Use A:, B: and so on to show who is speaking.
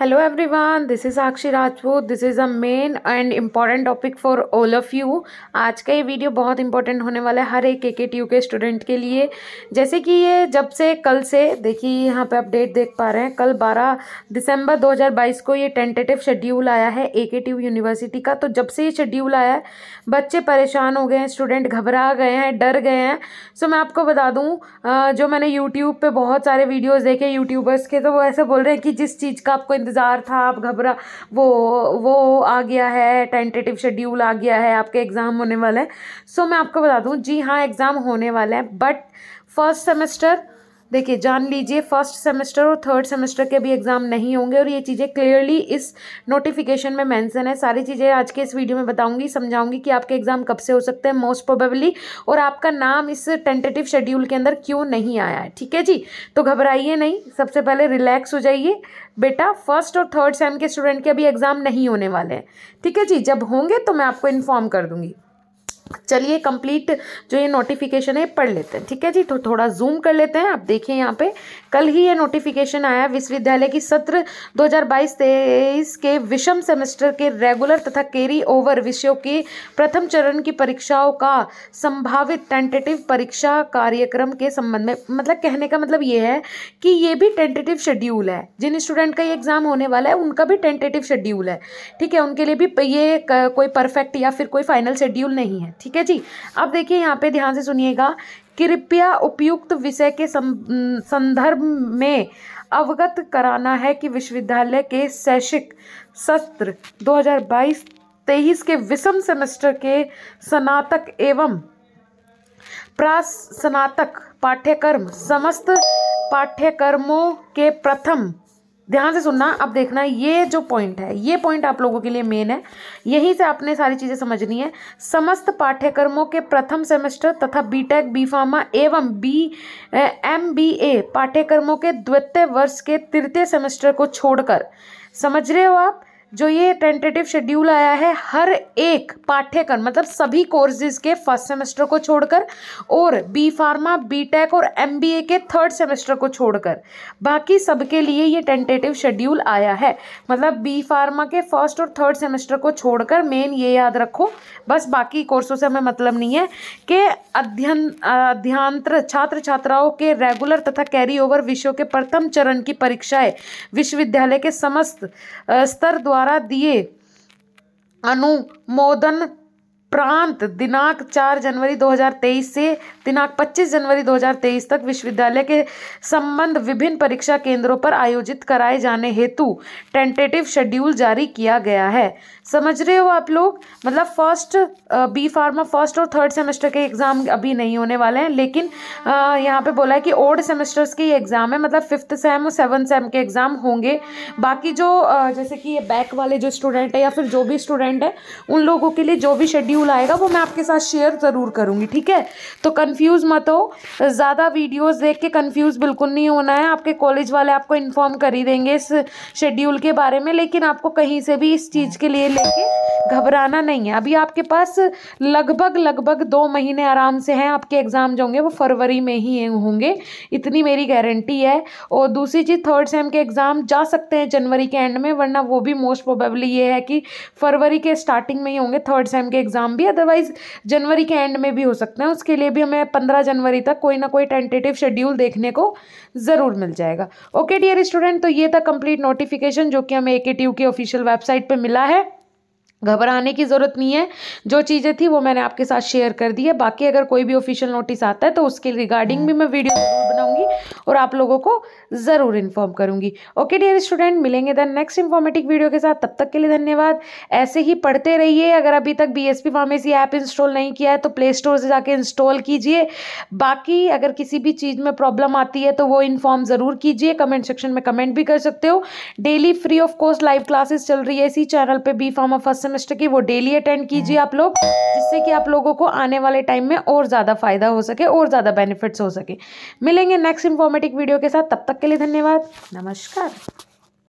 A: Hello everyone this is Aakshi Rajput this is a main and important topic for all of you आज का ये video बहुत important होने वाला है हर एक के टी के स्टूडेंट के लिए जैसे कि ये जब से कल से देखिए यहाँ पे अपडेट देख पा रहे हैं कल 12 दिसंबर 2022 को ये टेंटेटिव शेड्यूल आया है ए के यूनिवर्सिटी का तो जब से ये शेड्यूल आया है बच्चे परेशान हो गए हैं स्टूडेंट घबरा गए हैं डर गए हैं सो मैं आपको बता दूँ जो मैंने यूट्यूब पर बहुत सारे वीडियोज़ देखे यूट्यूबर्स के तो वो ऐसे बोल रहे हैं कि जिस चीज़ का आपको इंतज़ार था आप घबरा वो वो आ गया है टेंटेटिव शेड्यूल आ गया है आपके एग्ज़ाम होने वाले हैं सो मैं आपको बता दूँ जी हाँ एग्ज़ाम होने वाले हैं बट फर्स्ट सेमेस्टर देखिए जान लीजिए फर्स्ट सेमेस्टर और थर्ड सेमेस्टर के भी एग्ज़ाम नहीं होंगे और ये चीज़ें क्लियरली इस नोटिफिकेशन में मेंशन है सारी चीज़ें आज के इस वीडियो में बताऊंगी समझाऊंगी कि आपके एग्ज़ाम कब से हो सकते हैं मोस्ट प्रोबेबली और आपका नाम इस टेंटेटिव शेड्यूल के अंदर क्यों नहीं आया है ठीक है जी तो घबराइए नहीं सबसे पहले रिलैक्स हो जाइए बेटा फर्स्ट और थर्ड सेम के स्टूडेंट के अभी एग्ज़ाम नहीं होने वाले हैं ठीक है जी जब होंगे तो मैं आपको इन्फॉर्म कर दूँगी चलिए कंप्लीट जो ये नोटिफिकेशन है पढ़ लेते हैं ठीक है जी तो थो, थोड़ा जूम कर लेते हैं आप देखिए यहाँ पे कल ही ये नोटिफिकेशन आया विश्वविद्यालय की सत्र 2022-23 के विषम सेमेस्टर के रेगुलर तथा केरी ओवर विषयों की प्रथम चरण की परीक्षाओं का संभावित टेंटेटिव परीक्षा कार्यक्रम के संबंध में मतलब कहने का मतलब ये है कि ये भी टेंटेटिव शेड्यूल है जिन स्टूडेंट का ये एग्ज़ाम होने वाला है उनका भी टेंटेटिव शेड्यूल है ठीक है उनके लिए भी ये कोई परफेक्ट या फिर कोई फाइनल शेड्यूल नहीं है ठीक है है जी अब देखिए यहाँ पे ध्यान से सुनिएगा कृपया उपयुक्त विषय के संदर्भ में अवगत कराना है कि विश्वविद्यालय के शैक्षिक सत्र 2022-23 के विषम सेमेस्टर के स्नातक एवं प्रास्नातक पाठ्यक्रम समस्त पाठ्यक्रमों के प्रथम ध्यान से सुनना अब देखना ये जो पॉइंट है ये पॉइंट आप लोगों के लिए मेन है यहीं से आपने सारी चीज़ें समझनी है समस्त पाठ्यक्रमों के प्रथम सेमेस्टर तथा बीटेक बी फार्मा एवं बी एम बी ए पाठ्यक्रमों के द्वितीय वर्ष के तृतीय सेमेस्टर को छोड़कर समझ रहे हो आप जो ये टेंटेटिव शेड्यूल आया है हर एक पाठ्यक्रम मतलब सभी कोर्सेज के फर्स्ट सेमेस्टर को छोड़कर और बी फार्मा बी टेक और एम बी ए के थर्ड सेमेस्टर को छोड़कर बाकी सबके लिए ये टेंटेटिव शेड्यूल आया है मतलब बी फार्मा के फर्स्ट और थर्ड सेमेस्टर को छोड़कर मेन ये याद रखो बस बाकी कोर्सों से हमें मतलब नहीं है कि अध्ययन अध्ययंतर छात्र छात्राओं के रेगुलर तथा कैरी ओवर विषयों के प्रथम चरण की परीक्षाएँ विश्वविद्यालय के समस्त स्तर द्वारा द्वारा दिए अनुमोदन प्रांत दिनांक 4 जनवरी 2023 से दिनांक 25 जनवरी 2023 तक विश्वविद्यालय के संबंध विभिन्न परीक्षा केंद्रों पर आयोजित कराए जाने हेतु टेंटेटिव शेड्यूल जारी किया गया है समझ रहे हो आप लोग मतलब फर्स्ट बी फार्मा फर्स्ट और थर्ड सेमेस्टर के एग्ज़ाम अभी नहीं होने वाले हैं लेकिन यहाँ पे बोला है कि ओल्ड सेमेस्टर्स के एग्ज़ाम है मतलब फिफ्थ सेम और सेवन सेम के एग्ज़ाम होंगे बाकी जो जैसे कि ये बैक वाले जो स्टूडेंट है या फिर जो भी स्टूडेंट है उन लोगों के लिए जो भी शेड्यूल शेड्यूल आएगा वो मैं आपके साथ शेयर ज़रूर करूँगी ठीक है तो कन्फ्यूज़ मत हो ज़्यादा वीडियोस देख के कन्फ्यूज़ बिल्कुल नहीं होना है आपके कॉलेज वाले आपको इन्फॉर्म कर ही देंगे इस शेड्यूल के बारे में लेकिन आपको कहीं से भी इस चीज़ के लिए लेके घबराना नहीं है अभी आपके पास लगभग लगभग दो महीने आराम से हैं आपके एग्ज़ाम जो होंगे वो फरवरी में ही होंगे इतनी मेरी गारंटी है और दूसरी चीज़ थर्ड सेम के एग्ज़ाम जा सकते हैं जनवरी के एंड में वरना वो भी मोस्ट प्रोबेबली ये है कि फरवरी के स्टार्टिंग में ही होंगे थर्ड सेम के एग्ज़ाम भी अदरवाइज़ जनवरी के एंड में भी हो सकते हैं उसके लिए भी हमें पंद्रह जनवरी तक कोई ना कोई टेंटेटिव शेड्यूल देखने को ज़रूर मिल जाएगा ओके डियर स्टूडेंट तो ये था कंप्लीट नोटिफिकेशन जो कि हमें ए के ऑफिशियल वेबसाइट पर मिला है घबराने की ज़रूरत नहीं है जो चीज़ें थी वो मैंने आपके साथ शेयर कर दी है बाकी अगर कोई भी ऑफिशियल नोटिस आता है तो उसके रिगार्डिंग भी हम्म। मैं वीडियो ज़रूर बनाऊंगी और आप लोगों को ज़रूर इन्फॉर्म करूंगी ओके डियर स्टूडेंट मिलेंगे दैन नेक्स्ट इन्फॉर्मेटिव वीडियो के साथ तब तक के लिए धन्यवाद ऐसे ही पढ़ते रहिए अगर अभी तक B S pharmacy app install नहीं किया है तो प्ले स्टोर से जाके इंस्टॉल कीजिए बाकी अगर किसी भी चीज़ में प्रॉब्लम आती है तो वो इन्फॉर्म ज़रूर कीजिए कमेंट सेक्शन में कमेंट भी कर सकते हो daily free of cost live classes चल रही है इसी चैनल पर बी फार्मा फर्स्ट सेमेस्टर की वो डेली अटेंड कीजिए आप लोग जिससे कि आप लोगों को आने वाले टाइम में और ज़्यादा फ़ायदा हो सके और ज़्यादा बेनिफिट्स हो सके मिलेंगे नेक्स्ट इन्फॉर्मेटिव वीडियो के साथ तब तक के लिए धन्यवाद नमस्कार